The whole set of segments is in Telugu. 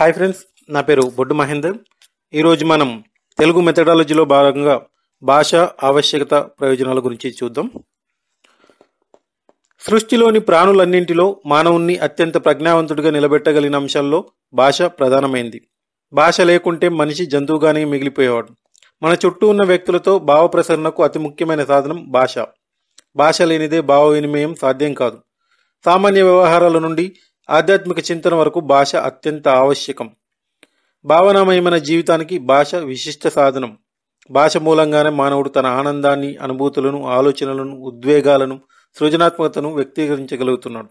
హాయ్ ఫ్రెండ్స్ నా పేరు బొడ్డు మహేందర్ ఈరోజు మనం తెలుగు మెథడాలజీలో భాగంగా భాష ఆవశ్యకత ప్రయోజనాల గురించి చూద్దాం సృష్టిలోని ప్రాణులన్నింటిలో మానవుణ్ణి అత్యంత ప్రజ్ఞావంతుడిగా నిలబెట్టగలిగిన అంశాల్లో భాష ప్రధానమైంది భాష లేకుంటే మనిషి జంతువుగానే మిగిలిపోయేవాడు మన చుట్టూ ఉన్న వ్యక్తులతో భావ ప్రసరణకు అతి ముఖ్యమైన సాధనం భాష భాష లేనిదే భావ వినిమయం సాధ్యం కాదు సామాన్య వ్యవహారాల నుండి ఆధ్యాత్మిక చింతన వరకు భాష అత్యంత ఆవశ్యకం భావనామయమైన జీవితానికి భాష విశిష్ట సాధనం భాష మూలంగానే మానవుడు తన ఆనందాన్ని అనుభూతులను ఆలోచనలను ఉద్వేగాలను సృజనాత్మకతను వ్యక్తీకరించగలుగుతున్నాడు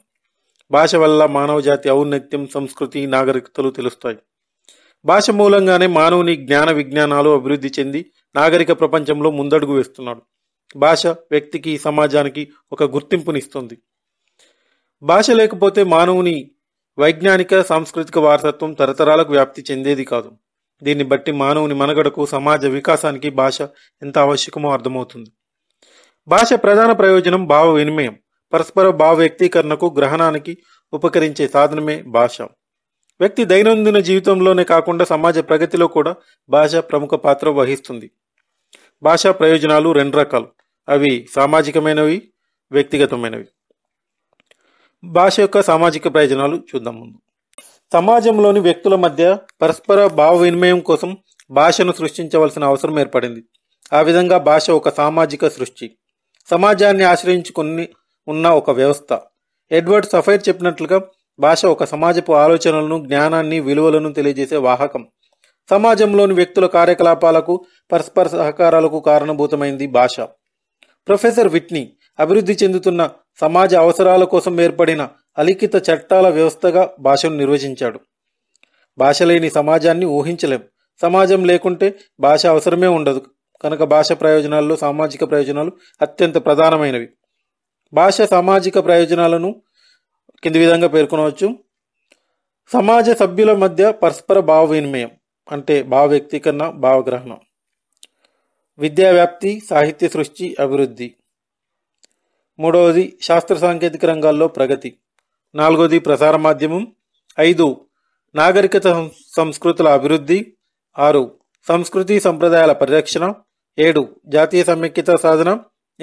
భాష వల్ల మానవ జాతి ఔన్నత్యం సంస్కృతి నాగరికతలు తెలుస్తాయి భాష మూలంగానే మానవుని జ్ఞాన విజ్ఞానాలు అభివృద్ధి చెంది నాగరిక ప్రపంచంలో ముందడుగు వేస్తున్నాడు భాష వ్యక్తికి సమాజానికి ఒక గుర్తింపునిస్తుంది భాష లేకపోతే మానవుని వైజ్ఞానిక సాంస్కృతిక వారసత్వం తరతరాలకు వ్యాప్తి చెందేది కాదు దీన్ని బట్టి మానవుని మనగడకు సమాజ వికాసానికి భాష ఎంత ఆవశ్యకమో అర్థమవుతుంది భాష ప్రధాన ప్రయోజనం భావ వినిమయం పరస్పర భావ వ్యక్తీకరణకు గ్రహణానికి ఉపకరించే సాధనమే భాష వ్యక్తి దైనందిన జీవితంలోనే కాకుండా సమాజ ప్రగతిలో కూడా భాష ప్రముఖ పాత్ర వహిస్తుంది భాషా ప్రయోజనాలు రెండు రకాలు అవి సామాజికమైనవి వ్యక్తిగతమైనవి భాష యొక్క సామాజిక ప్రయోజనాలు చూద్దాం ముందు సమాజంలోని వ్యక్తుల మధ్య పరస్పర భావ వినిమయం కోసం భాషను సృష్టించవలసిన అవసరం ఏర్పడింది ఆ విధంగా భాష ఒక సామాజిక సృష్టి సమాజాన్ని ఆశ్రయించుకుని ఉన్న ఒక వ్యవస్థ ఎడ్వర్డ్ సఫైర్ చెప్పినట్లుగా భాష ఒక సమాజపు ఆలోచనలను జ్ఞానాన్ని విలువలను తెలియజేసే వాహకం సమాజంలోని వ్యక్తుల కార్యకలాపాలకు పరస్పర సహకారాలకు కారణభూతమైంది భాష ప్రొఫెసర్ విట్నీ అభివృద్ధి చెందుతున్న సమాజ అవసరాల కోసం ఏర్పడిన అలిఖిత చట్టాల వ్యవస్థగా భాషను నిర్వచించాడు భాష లేని సమాజాన్ని ఊహించలేం సమాజం లేకుంటే భాష అవసరమే ఉండదు కనుక భాష ప్రయోజనాల్లో సామాజిక ప్రయోజనాలు అత్యంత ప్రధానమైనవి భాష సామాజిక ప్రయోజనాలను కింది విధంగా పేర్కొనవచ్చు సమాజ సభ్యుల మధ్య పరస్పర భావ వినిమయం అంటే భావ వ్యక్తీకరణ భావగ్రహణం విద్యా వ్యాప్తి సాహిత్య సృష్టి అభివృద్ధి మూడవది శాస్త్ర సాంకేతిక రంగాల్లో ప్రగతి నాలుగవది ప్రసార మాధ్యమం ఐదు నాగరికత సంస్కృతుల అభివృద్ధి ఆరు సంస్కృతి సంప్రదాయాల పరిరక్షణ ఏడు జాతీయ సమైక్యత సాధన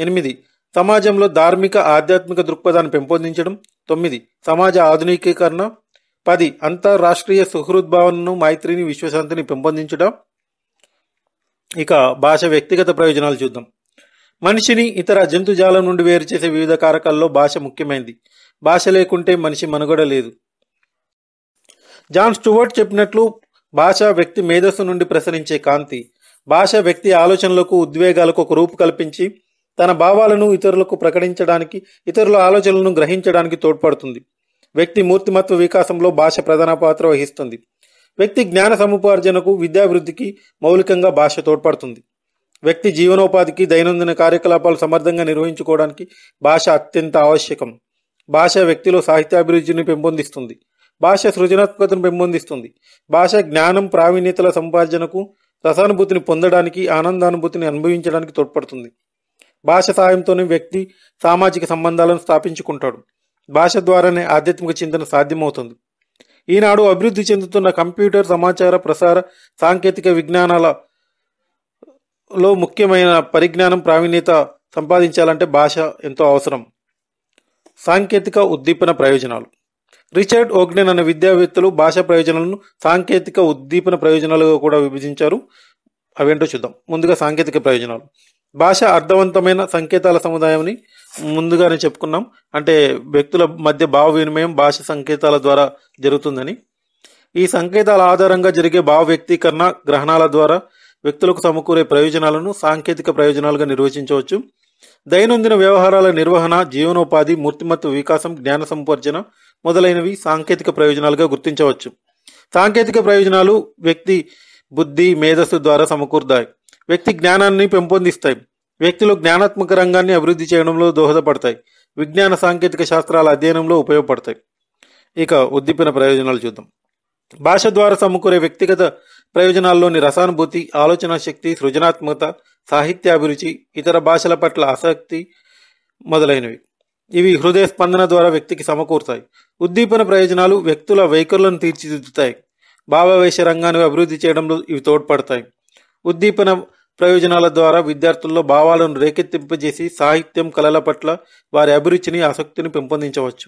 ఎనిమిది సమాజంలో ధార్మిక ఆధ్యాత్మిక దృక్పథాన్ని పెంపొందించడం తొమ్మిది సమాజ ఆధునికీకరణ పది అంతర్రాష్ట్రీయ సుహృద్భావనను మైత్రిని విశ్వశాంతిని పెంపొందించడం ఇక భాష వ్యక్తిగత ప్రయోజనాలు చూద్దాం మనిషిని ఇతర జంతుజాలం నుండి వేరు చేసే వివిధ కారకాల్లో భాష ముఖ్యమైనది భాష లేకుంటే మనిషి మనుగడ లేదు జాన్ స్టూవర్ట్ చెప్పినట్లు భాష వ్యక్తి మేధస్సు నుండి ప్రసరించే కాంతి భాష వ్యక్తి ఆలోచనలకు ఉద్వేగాలకు ఒక రూపు కల్పించి తన భావాలను ఇతరులకు ప్రకటించడానికి ఇతరుల ఆలోచనలను గ్రహించడానికి తోడ్పడుతుంది వ్యక్తి మూర్తిమత్వ వికాసంలో భాష ప్రధాన పాత్ర వహిస్తుంది వ్యక్తి జ్ఞాన సముపార్జనకు విద్యాభివృద్ధికి మౌలికంగా భాష తోడ్పడుతుంది వ్యక్తి జీవనోపాధికి దైనందిన కార్యకలాపాలు సమర్థంగా నిర్వహించుకోవడానికి భాష అత్యంత ఆవశ్యకం భాష వ్యక్తిలో సాహిత్యాభివృద్ధిని పెంపొందిస్తుంది భాష సృజనాత్మకతను పెంపొందిస్తుంది భాష జ్ఞానం ప్రావీణ్యతల సంపాదనకు రసానుభూతిని పొందడానికి ఆనందానుభూతిని అనుభవించడానికి తోడ్పడుతుంది భాష సహాయంతోనే వ్యక్తి సామాజిక సంబంధాలను స్థాపించుకుంటాడు భాష ద్వారానే ఆధ్యాత్మిక చింతన సాధ్యమవుతుంది ఈనాడు అభివృద్ధి చెందుతున్న కంప్యూటర్ సమాచార ప్రసార సాంకేతిక విజ్ఞానాల లో ముఖ్యమైన పరిజ్ఞానం ప్రావీణ్యత సంపాదించాలంటే భాష ఎంతో అవసరం సాంకేతిక ఉద్దీపన ప్రయోజనాలు రిచర్డ్ ఓగ్నెన్ అనే విద్యావేత్తలు భాష ప్రయోజనాలను సాంకేతిక ఉద్దీపన ప్రయోజనాలుగా కూడా విభజించారు అవేంటో చూద్దాం ముందుగా సాంకేతిక ప్రయోజనాలు భాష అర్థవంతమైన సంకేతాల సముదాయాన్ని ముందుగానే చెప్పుకున్నాం అంటే వ్యక్తుల మధ్య భావ వినిమయం భాష సంకేతాల ద్వారా జరుగుతుందని ఈ సంకేతాల ఆధారంగా జరిగే భావ వ్యక్తీకరణ గ్రహణాల ద్వారా వ్యక్తులకు సమకూరే ప్రయోజనాలను సాంకేతిక ప్రయోజనాలుగా నిర్వచించవచ్చు దైనందిన వ్యవహారాల నిర్వహణ జీవనోపాధి మూర్తిమత్వ వికాసం జ్ఞాన సంపర్జన మొదలైనవి సాంకేతిక ప్రయోజనాలుగా గుర్తించవచ్చు సాంకేతిక ప్రయోజనాలు వ్యక్తి బుద్ధి మేధస్సు ద్వారా సమకూరుతాయి వ్యక్తి జ్ఞానాన్ని పెంపొందిస్తాయి వ్యక్తులు జ్ఞానాత్మక రంగాన్ని అభివృద్ధి చేయడంలో దోహదపడతాయి విజ్ఞాన సాంకేతిక శాస్త్రాల అధ్యయనంలో ఉపయోగపడతాయి ఇక ఉద్దీపన ప్రయోజనాలు చూద్దాం భాష ద్వారా సమకూరే వ్యక్తిగత ప్రయోజనాల్లోని రసానుభూతి ఆలోచన శక్తి సృజనాత్మకత సాహిత్య అభిరుచి ఇతర భాషల పట్ల ఆసక్తి మొదలైనవి ఇవి హృదయ స్పందన ద్వారా వ్యక్తికి సమకూరుతాయి ఉద్దీపన ప్రయోజనాలు వ్యక్తుల వైఖరులను తీర్చిదిద్దుతాయి భావవేశ రంగాన్ని అభివృద్ధి చేయడంలో ఇవి తోడ్పడతాయి ఉద్దీపన ప్రయోజనాల ద్వారా విద్యార్థుల్లో భావాలను రేకెత్తింపజేసి సాహిత్యం కళల పట్ల వారి అభిరుచిని ఆసక్తిని పెంపొందించవచ్చు